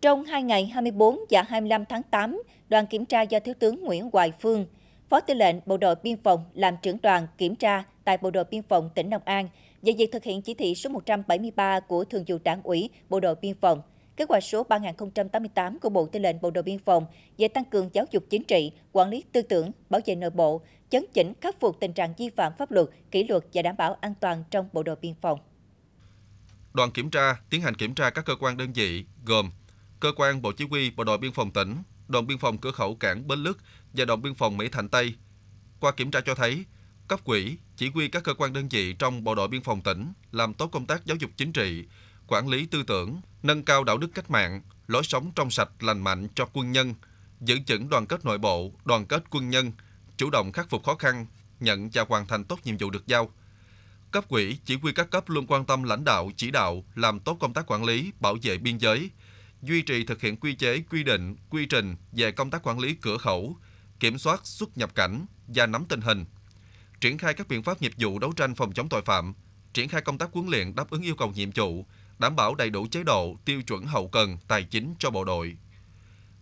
Trong hai ngày 24 và 25 tháng 8, đoàn kiểm tra do Thiếu tướng Nguyễn Hoài Phương, Phó Tư lệnh Bộ đội Biên phòng làm trưởng đoàn kiểm tra tại Bộ đội Biên phòng tỉnh Long An về việc thực hiện chỉ thị số 173 của Thường vụ Đảng ủy Bộ đội Biên phòng, kế hoạch số 3088 của Bộ Tư lệnh Bộ đội Biên phòng về tăng cường giáo dục chính trị, quản lý tư tưởng, bảo vệ nội bộ, chấn chỉnh khắc phục tình trạng vi phạm pháp luật, kỷ luật và đảm bảo an toàn trong Bộ đội Biên phòng. Đoàn kiểm tra tiến hành kiểm tra các cơ quan đơn vị gồm cơ quan Bộ Chỉ huy Bộ đội Biên phòng tỉnh, đồn biên phòng cửa khẩu cảng Bến Lức và đồn biên phòng Mỹ Thạnh Tây. Qua kiểm tra cho thấy, cấp quỹ, chỉ huy các cơ quan đơn vị trong Bộ đội Biên phòng tỉnh làm tốt công tác giáo dục chính trị, quản lý tư tưởng, nâng cao đạo đức cách mạng, lối sống trong sạch lành mạnh cho quân nhân, giữ vững đoàn kết nội bộ, đoàn kết quân nhân, chủ động khắc phục khó khăn, nhận và hoàn thành tốt nhiệm vụ được giao. Cấp quỹ, chỉ huy các cấp luôn quan tâm lãnh đạo, chỉ đạo, làm tốt công tác quản lý, bảo vệ biên giới, duy trì thực hiện quy chế, quy định, quy trình về công tác quản lý cửa khẩu, kiểm soát xuất nhập cảnh và nắm tình hình, triển khai các biện pháp nghiệp vụ đấu tranh phòng chống tội phạm, triển khai công tác huấn luyện đáp ứng yêu cầu nhiệm vụ, đảm bảo đầy đủ chế độ, tiêu chuẩn hậu cần, tài chính cho bộ đội.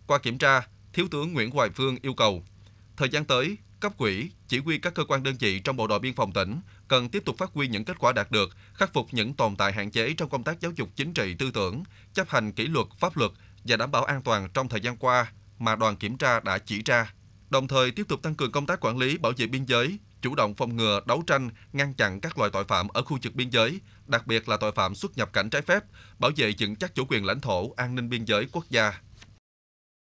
Qua kiểm tra, Thiếu tướng Nguyễn Hoài Phương yêu cầu, thời gian tới, cấp quỹ chỉ huy các cơ quan đơn vị trong bộ đội biên phòng tỉnh cần tiếp tục phát huy những kết quả đạt được, khắc phục những tồn tại hạn chế trong công tác giáo dục chính trị tư tưởng, chấp hành kỷ luật pháp luật và đảm bảo an toàn trong thời gian qua mà đoàn kiểm tra đã chỉ ra. Đồng thời tiếp tục tăng cường công tác quản lý bảo vệ biên giới, chủ động phòng ngừa, đấu tranh, ngăn chặn các loại tội phạm ở khu vực biên giới, đặc biệt là tội phạm xuất nhập cảnh trái phép, bảo vệ vững chắc chủ quyền lãnh thổ, an ninh biên giới quốc gia.